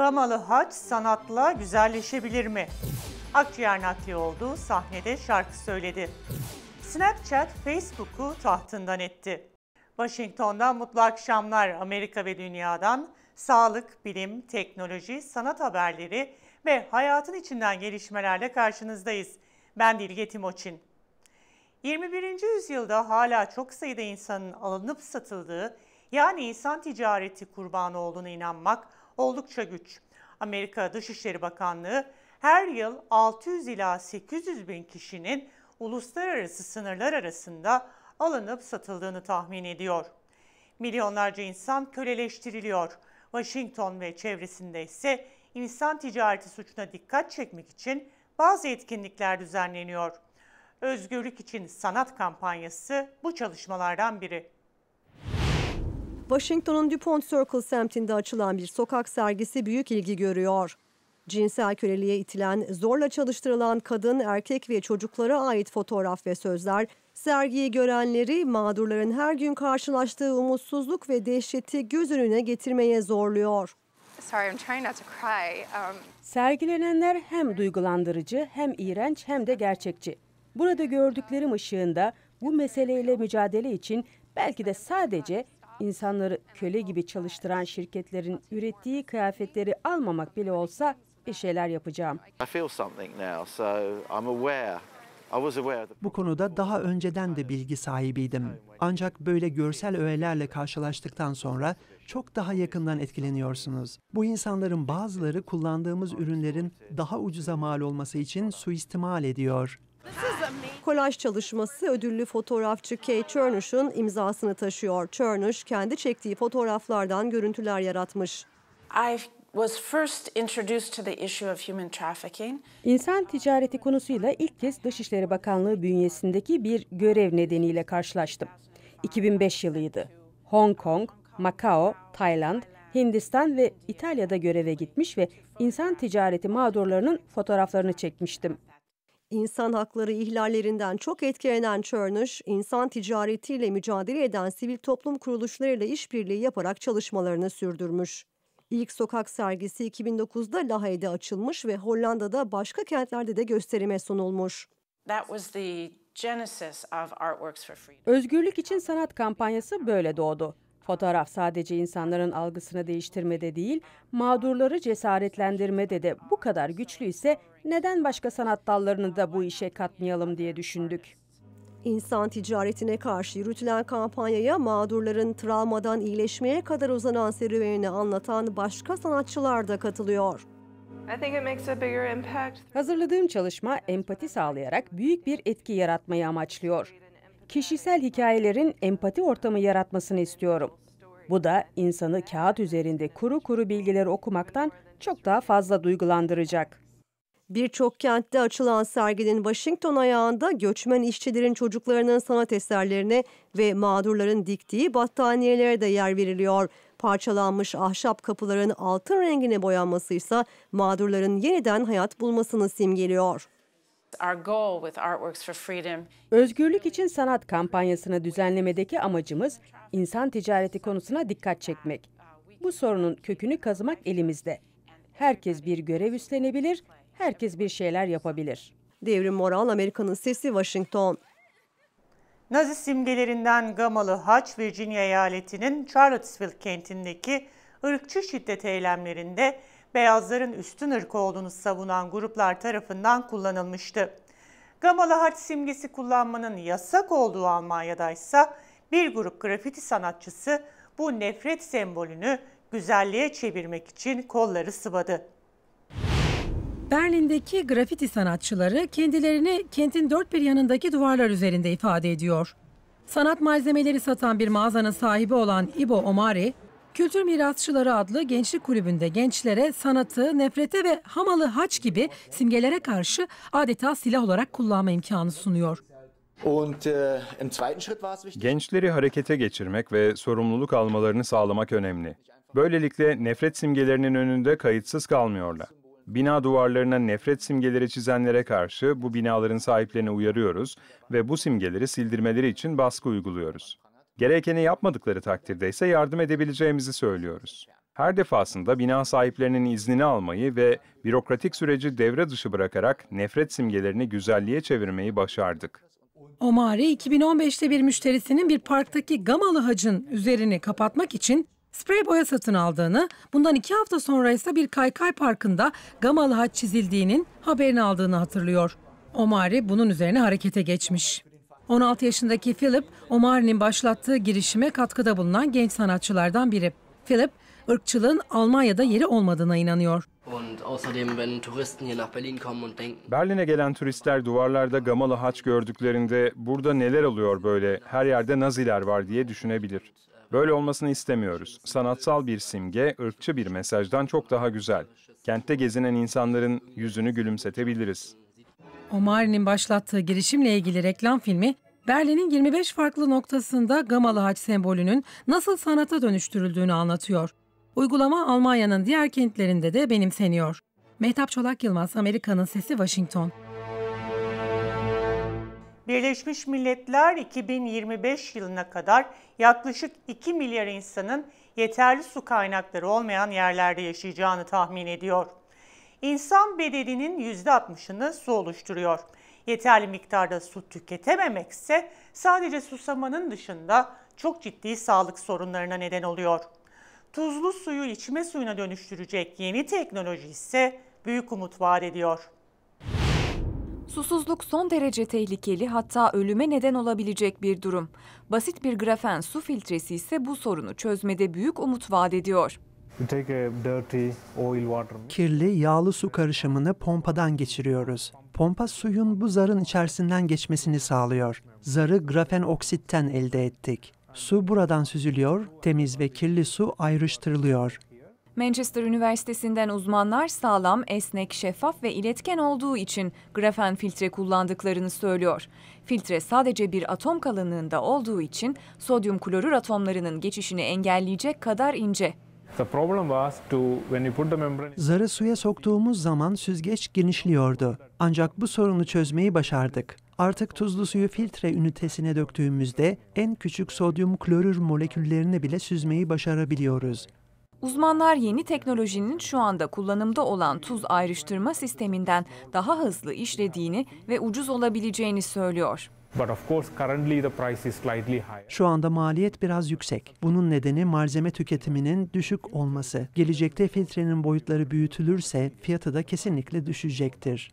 Kamalı haç sanatla güzelleşebilir mi? Akciğer nakli olduğu sahnede şarkı söyledi. Snapchat, Facebook'u tahtından etti. Washington'dan mutlu akşamlar Amerika ve dünyadan. Sağlık, bilim, teknoloji, sanat haberleri ve hayatın içinden gelişmelerle karşınızdayız. Ben Dilge Timoçin. 21. yüzyılda hala çok sayıda insanın alınıp satıldığı, yani insan ticareti kurbanı olduğuna inanmak oldukça güç. Amerika Dışişleri Bakanlığı her yıl 600 ila 800 bin kişinin uluslararası sınırlar arasında alınıp satıldığını tahmin ediyor. Milyonlarca insan köleleştiriliyor. Washington ve çevresinde ise insan ticareti suçuna dikkat çekmek için bazı etkinlikler düzenleniyor. Özgürlük için sanat kampanyası bu çalışmalardan biri. Washington'un DuPont Circle semtinde açılan bir sokak sergisi büyük ilgi görüyor. Cinsel köleliğe itilen, zorla çalıştırılan kadın, erkek ve çocuklara ait fotoğraf ve sözler, sergiyi görenleri mağdurların her gün karşılaştığı umutsuzluk ve dehşeti göz önüne getirmeye zorluyor. Sorry, um... Sergilenenler hem duygulandırıcı, hem iğrenç, hem de gerçekçi. Burada gördüklerim ışığında bu meseleyle mücadele için belki de sadece İnsanları köle gibi çalıştıran şirketlerin ürettiği kıyafetleri almamak bile olsa bir şeyler yapacağım. Bu konuda daha önceden de bilgi sahibiydim. Ancak böyle görsel öğelerle karşılaştıktan sonra çok daha yakından etkileniyorsunuz. Bu insanların bazıları kullandığımız ürünlerin daha ucuza mal olması için suistimal ediyor kolaj çalışması ödüllü fotoğrafçı Kay Churnish'ın imzasını taşıyor. Churnish kendi çektiği fotoğraflardan görüntüler yaratmış. I've İnsan ticareti konusuyla ilk kez Dışişleri Bakanlığı bünyesindeki bir görev nedeniyle karşılaştım. 2005 yılıydı. Hong Kong, Macao, Tayland, Hindistan ve İtalya'da göreve gitmiş ve insan ticareti mağdurlarının fotoğraflarını çekmiştim. İnsan hakları ihlallerinden çok etkilenen Çörnüş, insan ticaretiyle mücadele eden sivil toplum kuruluşlarıyla işbirliği yaparak çalışmalarını sürdürmüş. İlk sokak sergisi 2009'da Lahey'de açılmış ve Hollanda'da başka kentlerde de gösterime sunulmuş. Özgürlük için sanat kampanyası böyle doğdu. Fotoğraf sadece insanların algısını değiştirmede değil, mağdurları cesaretlendirmede de bu kadar güçlü ise neden başka sanat dallarını da bu işe katmayalım diye düşündük. İnsan ticaretine karşı yürütülen kampanyaya mağdurların travmadan iyileşmeye kadar uzanan serüvenini anlatan başka sanatçılar da katılıyor. Hazırladığım çalışma empati sağlayarak büyük bir etki yaratmayı amaçlıyor kişisel hikayelerin empati ortamı yaratmasını istiyorum. Bu da insanı kağıt üzerinde kuru kuru bilgileri okumaktan çok daha fazla duygulandıracak. Birçok kentte açılan serginin Washington ayağında göçmen işçilerin çocuklarının sanat eserlerine ve mağdurların diktiği battaniyelere de yer veriliyor. Parçalanmış ahşap kapıların altın rengine boyanması ise mağdurların yeniden hayat bulmasını simgeliyor. Özgürlük için sanat kampanyasını düzenlemedeki amacımız insan ticareti konusuna dikkat çekmek. Bu sorunun kökünü kazımak elimizde. Herkes bir görev üstlenebilir, herkes bir şeyler yapabilir. Devrim Moral, Amerika'nın Sesi, Washington. Nazi simgelerinden gamalı haç Virginia eyaletinin Charlottesville kentindeki ırkçı şiddet eylemlerinde beyazların üstün ırk olduğunu savunan gruplar tarafından kullanılmıştı. Gamalı harç simgesi kullanmanın yasak olduğu Almanya'da ise bir grup grafiti sanatçısı bu nefret sembolünü güzelliğe çevirmek için kolları sıvadı. Berlin'deki grafiti sanatçıları kendilerini kentin dört bir yanındaki duvarlar üzerinde ifade ediyor. Sanat malzemeleri satan bir mağazanın sahibi olan Ibo Omari, Kültür Mirasçıları adlı gençlik kulübünde gençlere sanatı, nefrete ve hamalı haç gibi simgelere karşı adeta silah olarak kullanma imkanı sunuyor. Äh, Gençleri harekete geçirmek ve sorumluluk almalarını sağlamak önemli. Böylelikle nefret simgelerinin önünde kayıtsız kalmıyorlar. Bina duvarlarına nefret simgeleri çizenlere karşı bu binaların sahiplerini uyarıyoruz ve bu simgeleri sildirmeleri için baskı uyguluyoruz. Gerekeni yapmadıkları takdirde ise yardım edebileceğimizi söylüyoruz. Her defasında bina sahiplerinin iznini almayı ve bürokratik süreci devre dışı bırakarak nefret simgelerini güzelliğe çevirmeyi başardık. Omari 2015'te bir müşterisinin bir parktaki gamalı hacın üzerini kapatmak için sprey boya satın aldığını, bundan iki hafta sonra ise bir kaykay parkında gamalı haç çizildiğinin haberini aldığını hatırlıyor. Omari bunun üzerine harekete geçmiş. 16 yaşındaki Philip, Omari'nin başlattığı girişime katkıda bulunan genç sanatçılardan biri. Philip, ırkçılığın Almanya'da yeri olmadığına inanıyor. Berlin'e gelen turistler duvarlarda gamalı haç gördüklerinde burada neler oluyor böyle, her yerde naziler var diye düşünebilir. Böyle olmasını istemiyoruz. Sanatsal bir simge, ırkçı bir mesajdan çok daha güzel. Kentte gezinen insanların yüzünü gülümsetebiliriz. Omari'nin başlattığı girişimle ilgili reklam filmi Berlin'in 25 farklı noktasında gamalı haç sembolünün nasıl sanata dönüştürüldüğünü anlatıyor. Uygulama Almanya'nın diğer kentlerinde de benimseniyor. Mehtap Çolak Yılmaz, Amerika'nın Sesi, Washington. Birleşmiş Milletler 2025 yılına kadar yaklaşık 2 milyar insanın yeterli su kaynakları olmayan yerlerde yaşayacağını tahmin ediyor. İnsan bedeninin %60'ını su oluşturuyor. Yeterli miktarda su tüketememek ise sadece susamanın dışında çok ciddi sağlık sorunlarına neden oluyor. Tuzlu suyu içme suyuna dönüştürecek yeni teknoloji ise büyük umut vaat ediyor. Susuzluk son derece tehlikeli hatta ölüme neden olabilecek bir durum. Basit bir grafen su filtresi ise bu sorunu çözmede büyük umut vaat ediyor. Kirli, yağlı su karışımını pompadan geçiriyoruz. Pompa suyun bu zarın içerisinden geçmesini sağlıyor. Zarı grafen oksitten elde ettik. Su buradan süzülüyor, temiz ve kirli su ayrıştırılıyor. Manchester Üniversitesi'nden uzmanlar sağlam, esnek, şeffaf ve iletken olduğu için grafen filtre kullandıklarını söylüyor. Filtre sadece bir atom kalınlığında olduğu için sodyum klorür atomlarının geçişini engelleyecek kadar ince. Zarı suya soktuğumuz zaman süzgeç genişliyordu. Ancak bu sorunu çözmeyi başardık. Artık tuzlu suyu filtre ünitesine döktüğümüzde en küçük sodyum klorür moleküllerini bile süzmeyi başarabiliyoruz. Uzmanlar yeni teknolojinin şu anda kullanımda olan tuz ayrıştırma sisteminden daha hızlı işlediğini ve ucuz olabileceğini söylüyor. Şu anda maliyet biraz yüksek. Bunun nedeni malzeme tüketiminin düşük olması. Gelecekte filtrenin boyutları büyütülürse fiyatı da kesinlikle düşecektir.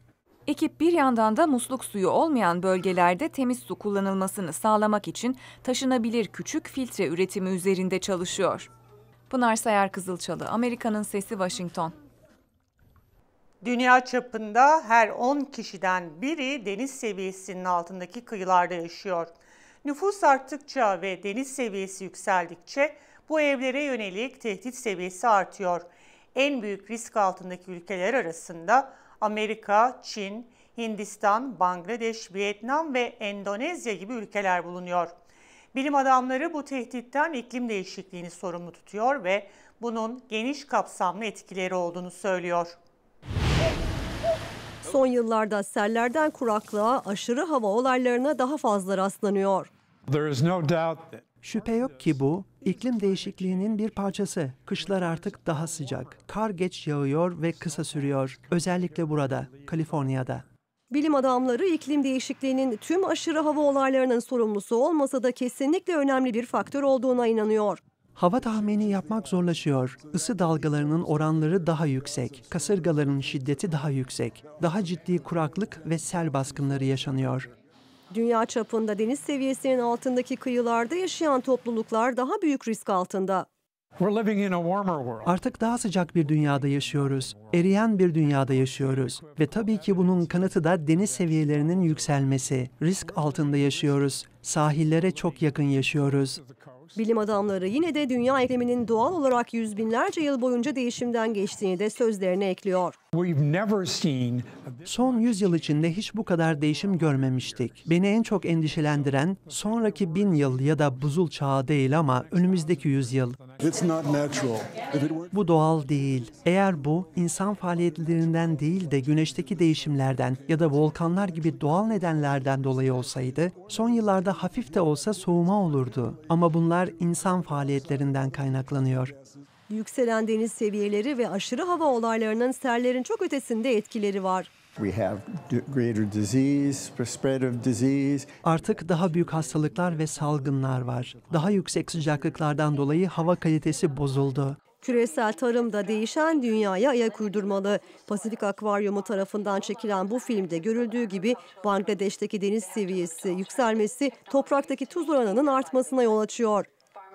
Ekip bir yandan da musluk suyu olmayan bölgelerde temiz su kullanılmasını sağlamak için taşınabilir küçük filtre üretimi üzerinde çalışıyor. Pınar Sayar Kızılçalı, Amerika'nın Sesi Washington. Dünya çapında her 10 kişiden biri deniz seviyesinin altındaki kıyılarda yaşıyor. Nüfus arttıkça ve deniz seviyesi yükseldikçe bu evlere yönelik tehdit seviyesi artıyor. En büyük risk altındaki ülkeler arasında Amerika, Çin, Hindistan, Bangladeş, Vietnam ve Endonezya gibi ülkeler bulunuyor. Bilim adamları bu tehditten iklim değişikliğini sorumlu tutuyor ve bunun geniş kapsamlı etkileri olduğunu söylüyor. Son yıllarda sellerden kuraklığa, aşırı hava olaylarına daha fazla rastlanıyor. Şüphe yok ki bu iklim değişikliğinin bir parçası. Kışlar artık daha sıcak. Kar geç yağıyor ve kısa sürüyor. Özellikle burada, Kaliforniya'da. Bilim adamları iklim değişikliğinin tüm aşırı hava olaylarının sorumlusu olmasa da kesinlikle önemli bir faktör olduğuna inanıyor. Hava tahmini yapmak zorlaşıyor. Isı dalgalarının oranları daha yüksek, kasırgaların şiddeti daha yüksek, daha ciddi kuraklık ve sel baskınları yaşanıyor. Dünya çapında deniz seviyesinin altındaki kıyılarda yaşayan topluluklar daha büyük risk altında. Artık daha sıcak bir dünyada yaşıyoruz, eriyen bir dünyada yaşıyoruz ve tabii ki bunun kanıtı da deniz seviyelerinin yükselmesi. Risk altında yaşıyoruz, sahillere çok yakın yaşıyoruz. Bilim adamları yine de dünya ekleminin doğal olarak yüz binlerce yıl boyunca değişimden geçtiğini de sözlerine ekliyor. Son 100 yıl içinde hiç bu kadar değişim görmemiştik. Beni en çok endişelendiren sonraki bin yıl ya da buzul çağı değil ama önümüzdeki yüzyıl. Bu doğal değil. Eğer bu insan faaliyetlerinden değil de güneşteki değişimlerden ya da volkanlar gibi doğal nedenlerden dolayı olsaydı, son yıllarda hafif de olsa soğuma olurdu. Ama bunlar insan faaliyetlerinden kaynaklanıyor. Yükselen deniz seviyeleri ve aşırı hava olaylarının sellerin çok ötesinde etkileri var. Artık daha büyük hastalıklar ve salgınlar var. Daha yüksek sıcaklıklardan dolayı hava kalitesi bozuldu. Küresel tarımda değişen dünyaya ayak uydurmalı. Pasifik Akvaryumu tarafından çekilen bu filmde görüldüğü gibi Bangladeş'teki deniz seviyesi yükselmesi topraktaki tuz oranının artmasına yol açıyor.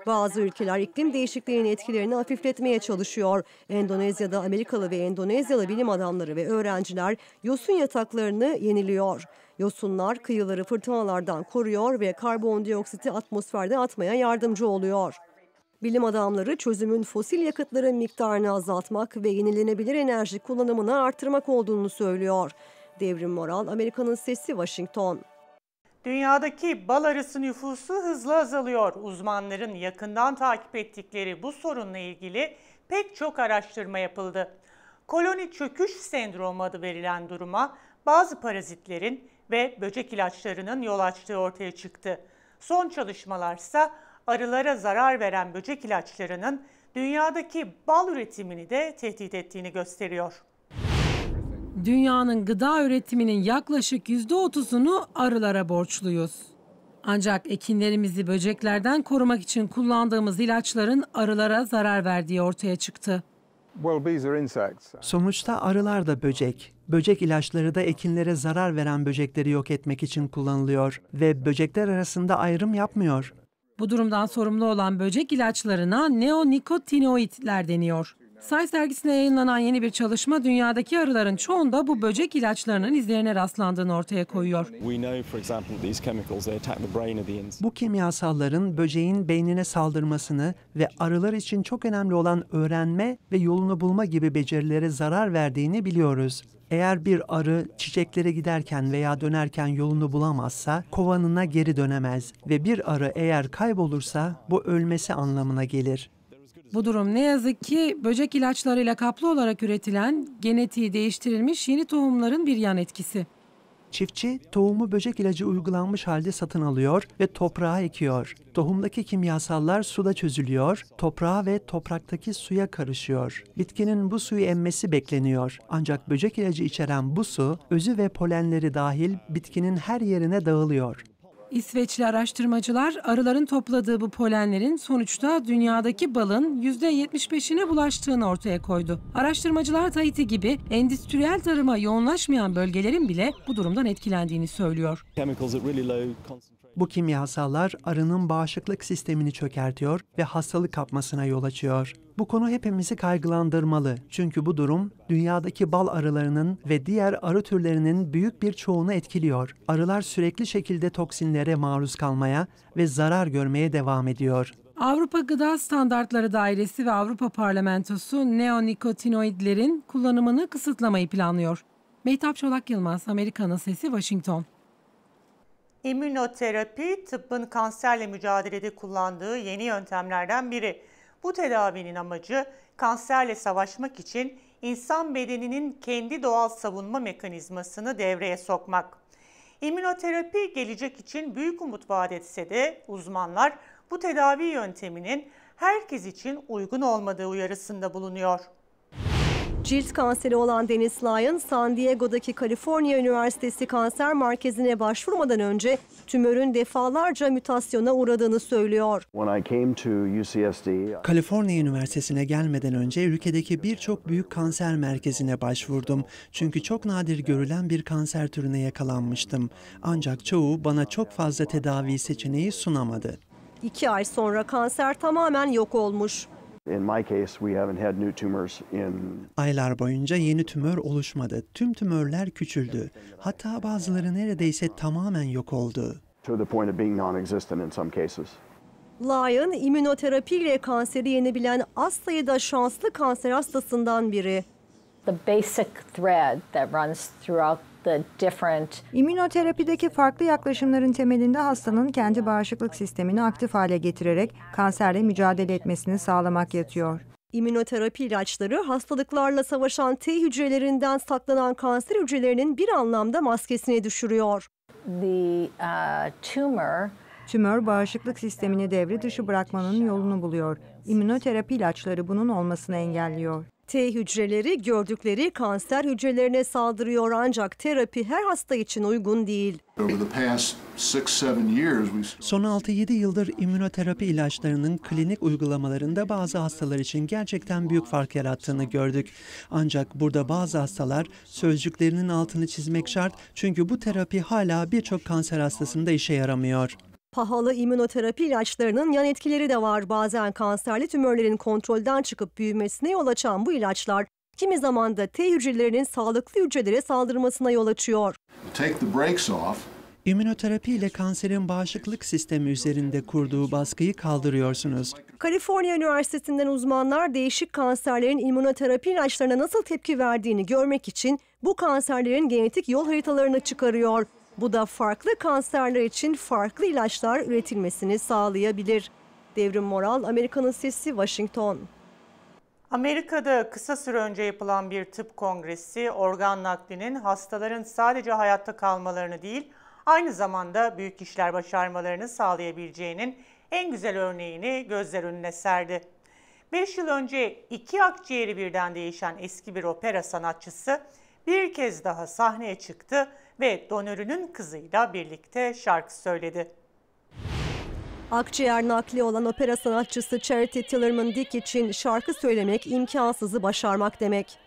Bazı ülkeler iklim değişikliğinin etkilerini hafifletmeye çalışıyor. Endonezya'da Amerikalı ve Endonezyalı bilim adamları ve öğrenciler yosun yataklarını yeniliyor. Yosunlar kıyıları fırtınalardan koruyor ve karbondioksiti atmosferde atmaya yardımcı oluyor. Bilim adamları çözümün fosil yakıtların miktarını azaltmak ve yenilenebilir enerji kullanımını artırmak olduğunu söylüyor. Devrim Moral, Amerika'nın Sesi, Washington. Dünyadaki bal arısı nüfusu hızla azalıyor. Uzmanların yakından takip ettikleri bu sorunla ilgili pek çok araştırma yapıldı. Koloni çöküş sendromu adı verilen duruma bazı parazitlerin ve böcek ilaçlarının yol açtığı ortaya çıktı. Son çalışmalarsa arılara zarar veren böcek ilaçlarının dünyadaki bal üretimini de tehdit ettiğini gösteriyor dünyanın gıda üretiminin yaklaşık yüzde otuzunu arılara borçluyuz. Ancak ekinlerimizi böceklerden korumak için kullandığımız ilaçların arılara zarar verdiği ortaya çıktı. Sonuçta arılar da böcek. Böcek ilaçları da ekinlere zarar veren böcekleri yok etmek için kullanılıyor ve böcekler arasında ayrım yapmıyor. Bu durumdan sorumlu olan böcek ilaçlarına neonikotinoidler deniyor. Science dergisine yayınlanan yeni bir çalışma dünyadaki arıların çoğunda bu böcek ilaçlarının izlerine rastlandığını ortaya koyuyor. Bu kimyasalların böceğin beynine saldırmasını ve arılar için çok önemli olan öğrenme ve yolunu bulma gibi becerilere zarar verdiğini biliyoruz. Eğer bir arı çiçeklere giderken veya dönerken yolunu bulamazsa kovanına geri dönemez ve bir arı eğer kaybolursa bu ölmesi anlamına gelir. Bu durum ne yazık ki böcek ilaçlarıyla kaplı olarak üretilen genetiği değiştirilmiş yeni tohumların bir yan etkisi. Çiftçi tohumu böcek ilacı uygulanmış halde satın alıyor ve toprağa ekiyor. Tohumdaki kimyasallar suda çözülüyor, toprağa ve topraktaki suya karışıyor. Bitkinin bu suyu emmesi bekleniyor. Ancak böcek ilacı içeren bu su, özü ve polenleri dahil bitkinin her yerine dağılıyor. İsveçli araştırmacılar arıların topladığı bu polenlerin sonuçta dünyadaki balın %75'ine bulaştığını ortaya koydu. Araştırmacılar Tahiti gibi endüstriyel tarıma yoğunlaşmayan bölgelerin bile bu durumdan etkilendiğini söylüyor. Bu kimyasallar arının bağışıklık sistemini çökertiyor ve hastalık kapmasına yol açıyor. Bu konu hepimizi kaygılandırmalı çünkü bu durum dünyadaki bal arılarının ve diğer arı türlerinin büyük bir çoğunu etkiliyor. Arılar sürekli şekilde toksinlere maruz kalmaya ve zarar görmeye devam ediyor. Avrupa Gıda Standartları Dairesi ve Avrupa Parlamentosu neonikotinoidlerin kullanımını kısıtlamayı planlıyor. Mehtap Çolak Yılmaz, Amerika'nın Sesi, Washington. İmmünoterapi tıbbın kanserle mücadelede kullandığı yeni yöntemlerden biri. Bu tedavinin amacı kanserle savaşmak için insan bedeninin kendi doğal savunma mekanizmasını devreye sokmak. İmmünoterapi gelecek için büyük umut vaat etse de uzmanlar bu tedavi yönteminin herkes için uygun olmadığı uyarısında bulunuyor. Cilt kanseri olan Deniz Lyon, San Diego'daki Kaliforniya Üniversitesi Kanser Merkezi'ne başvurmadan önce tümörün defalarca mutasyona uğradığını söylüyor. Kaliforniya Üniversitesi'ne gelmeden önce ülkedeki birçok büyük kanser merkezine başvurdum. Çünkü çok nadir görülen bir kanser türüne yakalanmıştım. Ancak çoğu bana çok fazla tedavi seçeneği sunamadı. İki ay sonra kanser tamamen yok olmuş. Aylar boyunca yeni tümör oluşmadı. Tüm tümörler küçüldü. Hatta bazıları neredeyse tamamen yok oldu. Lyon, immünoterapiyle kanseri yenebilen az sayıda şanslı kanser hastasından biri. The basic thread that runs throughout İmmünoterapideki farklı yaklaşımların temelinde hastanın kendi bağışıklık sistemini aktif hale getirerek kanserle mücadele etmesini sağlamak yatıyor. İmmünoterapi ilaçları hastalıklarla savaşan T hücrelerinden saklanan kanser hücrelerinin bir anlamda maskesini düşürüyor. The, uh, tumor... Tümör bağışıklık sistemini devre dışı bırakmanın yolunu buluyor. İmmünoterapi ilaçları bunun olmasını engelliyor. T hücreleri gördükleri kanser hücrelerine saldırıyor ancak terapi her hasta için uygun değil. Son 6-7 yıldır immünoterapi ilaçlarının klinik uygulamalarında bazı hastalar için gerçekten büyük fark yarattığını gördük. Ancak burada bazı hastalar sözcüklerinin altını çizmek şart çünkü bu terapi hala birçok kanser hastasında işe yaramıyor. Pahalı immünoterapi ilaçlarının yan etkileri de var. Bazen kanserli tümörlerin kontrolden çıkıp büyümesine yol açan bu ilaçlar kimi zaman da T hücrelerinin sağlıklı hücrelere saldırmasına yol açıyor. İmmünoterapi ile kanserin bağışıklık sistemi üzerinde kurduğu baskıyı kaldırıyorsunuz. Kaliforniya Üniversitesi'nden uzmanlar değişik kanserlerin immünoterapi ilaçlarına nasıl tepki verdiğini görmek için bu kanserlerin genetik yol haritalarını çıkarıyor. Bu da farklı kanserler için farklı ilaçlar üretilmesini sağlayabilir. Devrim Moral, Amerika'nın Sesi, Washington. Amerika'da kısa süre önce yapılan bir tıp kongresi organ naklinin hastaların sadece hayatta kalmalarını değil, aynı zamanda büyük işler başarmalarını sağlayabileceğinin en güzel örneğini gözler önüne serdi. 5 yıl önce iki akciğeri birden değişen eski bir opera sanatçısı bir kez daha sahneye çıktı ve donörünün kızıyla birlikte şarkı söyledi. Akciğer nakli olan opera sanatçısı Charity Tillerman Dick için şarkı söylemek imkansızı başarmak demek.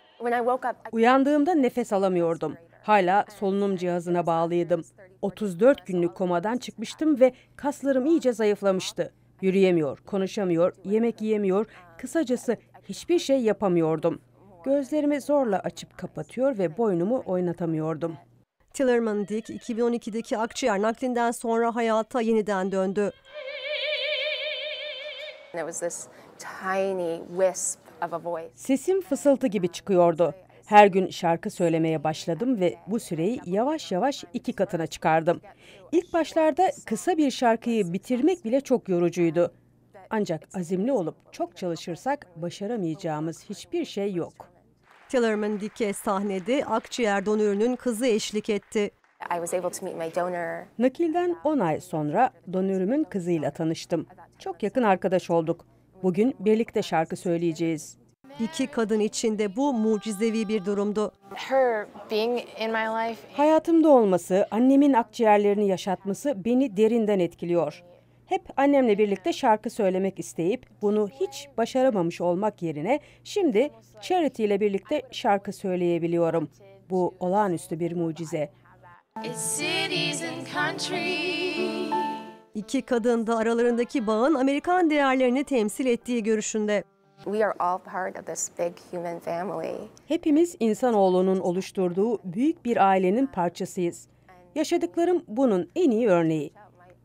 Uyandığımda nefes alamıyordum. Hala solunum cihazına bağlıydım. 34 günlük komadan çıkmıştım ve kaslarım iyice zayıflamıştı. Yürüyemiyor, konuşamıyor, yemek yiyemiyor, kısacası hiçbir şey yapamıyordum. Gözlerimi zorla açıp kapatıyor ve boynumu oynatamıyordum. Tillerman Dick 2012'deki akciğer naklinden sonra hayata yeniden döndü. Sesim fısıltı gibi çıkıyordu. Her gün şarkı söylemeye başladım ve bu süreyi yavaş yavaş iki katına çıkardım. İlk başlarda kısa bir şarkıyı bitirmek bile çok yorucuydu. Ancak azimli olup çok çalışırsak başaramayacağımız hiçbir şey yok. Kellerman dike sahnede akciğer donörünün kızı eşlik etti. Nakilden 10 ay sonra donörümün kızıyla tanıştım. Çok yakın arkadaş olduk. Bugün birlikte şarkı söyleyeceğiz. İki kadın içinde bu mucizevi bir durumdu. Hayatımda olması, annemin akciğerlerini yaşatması beni derinden etkiliyor. Hep annemle birlikte şarkı söylemek isteyip bunu hiç başaramamış olmak yerine şimdi Charity ile birlikte şarkı söyleyebiliyorum. Bu olağanüstü bir mucize. İki kadın da aralarındaki bağın Amerikan değerlerini temsil ettiği görüşünde. Hepimiz insanoğlunun oluşturduğu büyük bir ailenin parçasıyız. Yaşadıklarım bunun en iyi örneği.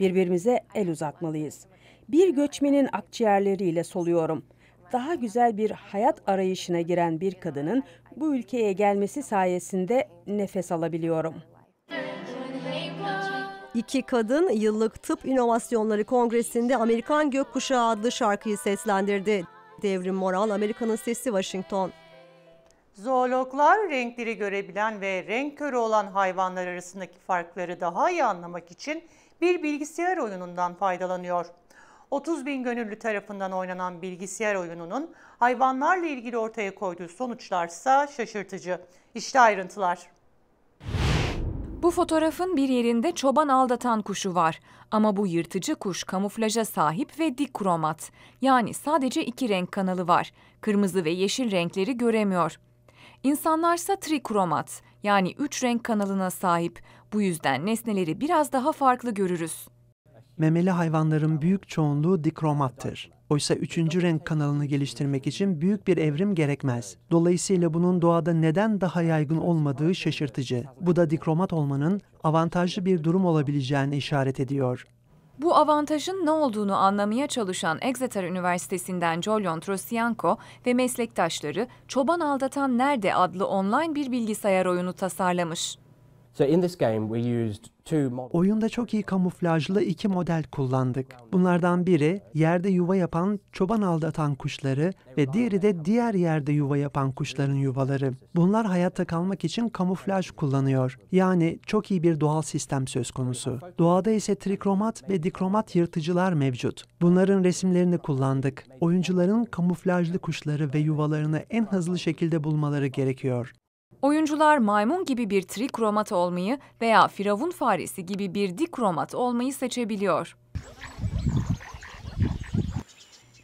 Birbirimize el uzatmalıyız. Bir göçmenin akciğerleriyle soluyorum. Daha güzel bir hayat arayışına giren bir kadının bu ülkeye gelmesi sayesinde nefes alabiliyorum. İki kadın yıllık tıp inovasyonları kongresinde Amerikan Gökkuşağı adlı şarkıyı seslendirdi. Devrim Moral, Amerika'nın Sesi Washington. Zoologlar renkleri görebilen ve renk körü olan hayvanlar arasındaki farkları daha iyi anlamak için bir bilgisayar oyunundan faydalanıyor. 30 bin gönüllü tarafından oynanan bilgisayar oyununun hayvanlarla ilgili ortaya koyduğu sonuçlarsa şaşırtıcı. İşte ayrıntılar. Bu fotoğrafın bir yerinde çoban aldatan kuşu var. Ama bu yırtıcı kuş kamuflaja sahip ve dikromat. Yani sadece iki renk kanalı var. Kırmızı ve yeşil renkleri göremiyor. İnsanlarsa trikromat yani üç renk kanalına sahip. Bu yüzden nesneleri biraz daha farklı görürüz. Memeli hayvanların büyük çoğunluğu dikromattır. Oysa üçüncü renk kanalını geliştirmek için büyük bir evrim gerekmez. Dolayısıyla bunun doğada neden daha yaygın olmadığı şaşırtıcı. Bu da dikromat olmanın avantajlı bir durum olabileceğini işaret ediyor. Bu avantajın ne olduğunu anlamaya çalışan Exeter Üniversitesi'nden Jolyon Trosyanko ve meslektaşları Çoban Aldatan Nerede adlı online bir bilgisayar oyunu tasarlamış. Oyunda çok iyi kamuflajlı iki model kullandık. Bunlardan biri yerde yuva yapan çoban aldatan kuşları ve diğeri de diğer yerde yuva yapan kuşların yuvaları. Bunlar hayatta kalmak için kamuflaj kullanıyor. Yani çok iyi bir doğal sistem söz konusu. Doğada ise trikromat ve dikromat yırtıcılar mevcut. Bunların resimlerini kullandık. Oyuncuların kamuflajlı kuşları ve yuvalarını en hızlı şekilde bulmaları gerekiyor. Oyuncular maymun gibi bir trikromat olmayı veya firavun faresi gibi bir dikromat olmayı seçebiliyor.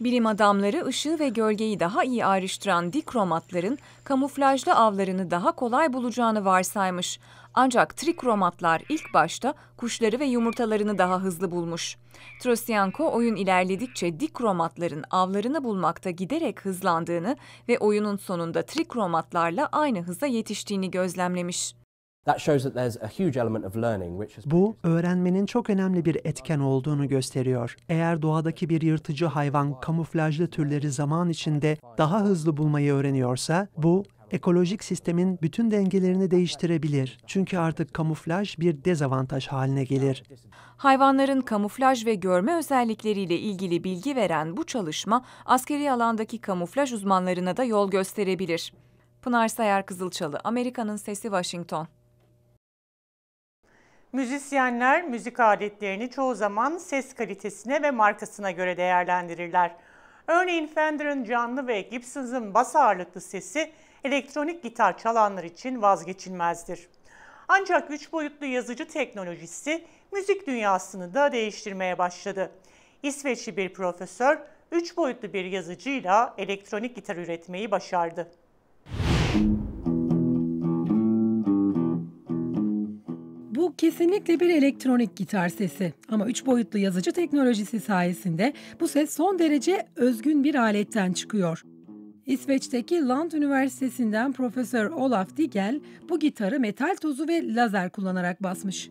Bilim adamları ışığı ve gölgeyi daha iyi ayrıştıran dikromatların kamuflajlı avlarını daha kolay bulacağını varsaymış. Ancak trikromatlar ilk başta kuşları ve yumurtalarını daha hızlı bulmuş. Trosyanko oyun ilerledikçe dikromatların avlarını bulmakta giderek hızlandığını ve oyunun sonunda trikromatlarla aynı hıza yetiştiğini gözlemlemiş. Bu, öğrenmenin çok önemli bir etken olduğunu gösteriyor. Eğer doğadaki bir yırtıcı hayvan kamuflajlı türleri zaman içinde daha hızlı bulmayı öğreniyorsa, bu ekolojik sistemin bütün dengelerini değiştirebilir. Çünkü artık kamuflaj bir dezavantaj haline gelir. Hayvanların kamuflaj ve görme özellikleriyle ilgili bilgi veren bu çalışma askeri alandaki kamuflaj uzmanlarına da yol gösterebilir. Pınar Sayar Kızılçalı, Amerika'nın Sesi Washington. Müzisyenler müzik aletlerini çoğu zaman ses kalitesine ve markasına göre değerlendirirler. Örneğin Fender'ın canlı ve Gibson'ın bas ağırlıklı sesi elektronik gitar çalanlar için vazgeçilmezdir. Ancak üç boyutlu yazıcı teknolojisi müzik dünyasını da değiştirmeye başladı. İsveçli bir profesör üç boyutlu bir yazıcıyla elektronik gitar üretmeyi başardı. Bu kesinlikle bir elektronik gitar sesi ama üç boyutlu yazıcı teknolojisi sayesinde bu ses son derece özgün bir aletten çıkıyor. İsveç'teki Lund Üniversitesi'nden Profesör Olaf Digel bu gitarı metal tozu ve lazer kullanarak basmış.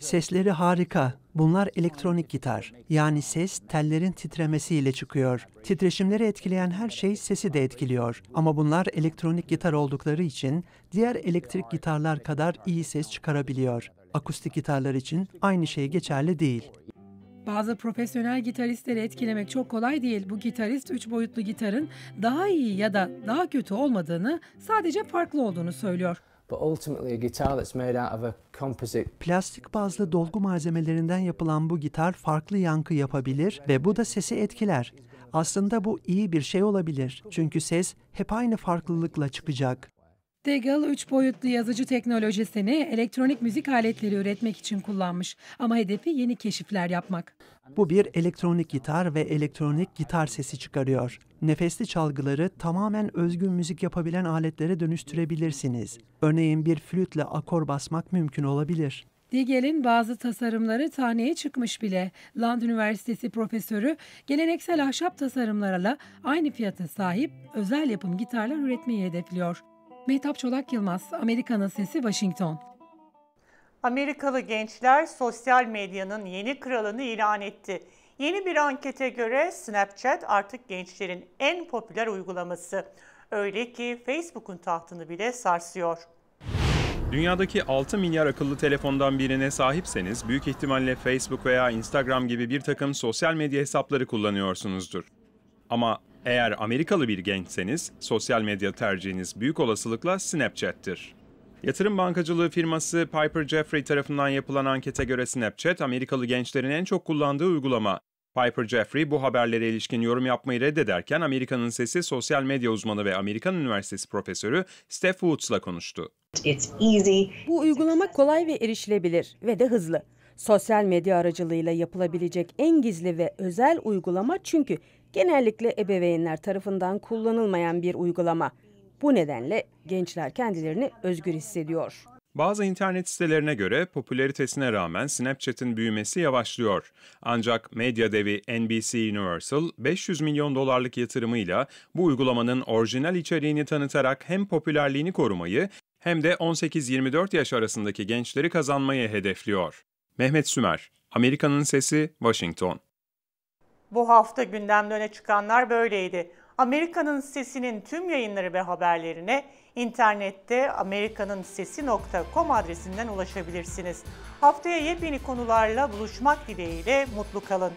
Sesleri harika. Bunlar elektronik gitar. Yani ses tellerin titremesiyle çıkıyor. Titreşimleri etkileyen her şey sesi de etkiliyor. Ama bunlar elektronik gitar oldukları için diğer elektrik gitarlar kadar iyi ses çıkarabiliyor. Akustik gitarlar için aynı şey geçerli değil. Bazı profesyonel gitaristleri etkilemek çok kolay değil. Bu gitarist üç boyutlu gitarın daha iyi ya da daha kötü olmadığını, sadece farklı olduğunu söylüyor. Plastik bazlı dolgu malzemelerinden yapılan bu gitar farklı yankı yapabilir ve bu da sesi etkiler. Aslında bu iyi bir şey olabilir. Çünkü ses hep aynı farklılıkla çıkacak. Degal üç boyutlu yazıcı teknolojisini elektronik müzik aletleri üretmek için kullanmış ama hedefi yeni keşifler yapmak. Bu bir elektronik gitar ve elektronik gitar sesi çıkarıyor. Nefesli çalgıları tamamen özgün müzik yapabilen aletlere dönüştürebilirsiniz. Örneğin bir flütle akor basmak mümkün olabilir. Digel'in bazı tasarımları taneye çıkmış bile. Land Üniversitesi profesörü geleneksel ahşap tasarımlarla aynı fiyata sahip özel yapım gitarlar üretmeyi hedefliyor. Mehtap Çolak Yılmaz, Amerika'nın Sesi, Washington. Amerikalı gençler sosyal medyanın yeni kralını ilan etti. Yeni bir ankete göre Snapchat artık gençlerin en popüler uygulaması. Öyle ki Facebook'un tahtını bile sarsıyor. Dünyadaki 6 milyar akıllı telefondan birine sahipseniz büyük ihtimalle Facebook veya Instagram gibi bir takım sosyal medya hesapları kullanıyorsunuzdur. Ama eğer Amerikalı bir gençseniz sosyal medya tercihiniz büyük olasılıkla Snapchat'tir. Yatırım bankacılığı firması Piper Jeffrey tarafından yapılan ankete göre Snapchat, Amerikalı gençlerin en çok kullandığı uygulama. Piper Jeffrey bu haberlere ilişkin yorum yapmayı reddederken Amerika'nın sesi sosyal medya uzmanı ve Amerikan Üniversitesi profesörü Steph Woods'la konuştu. Bu uygulama kolay ve erişilebilir ve de hızlı. Sosyal medya aracılığıyla yapılabilecek en gizli ve özel uygulama çünkü genellikle ebeveynler tarafından kullanılmayan bir uygulama. Bu nedenle gençler kendilerini özgür hissediyor. Bazı internet sitelerine göre popülaritesine rağmen Snapchat'in büyümesi yavaşlıyor. Ancak medya devi NBC Universal 500 milyon dolarlık yatırımıyla bu uygulamanın orijinal içeriğini tanıtarak hem popülerliğini korumayı hem de 18-24 yaş arasındaki gençleri kazanmayı hedefliyor. Mehmet Sümer, Amerika'nın Sesi, Washington. Bu hafta gündemde öne çıkanlar böyleydi. Amerika'nın Sesi'nin tüm yayınları ve haberlerine internette amerikanınsesi.com adresinden ulaşabilirsiniz. Haftaya yepyeni konularla buluşmak dileğiyle mutlu kalın.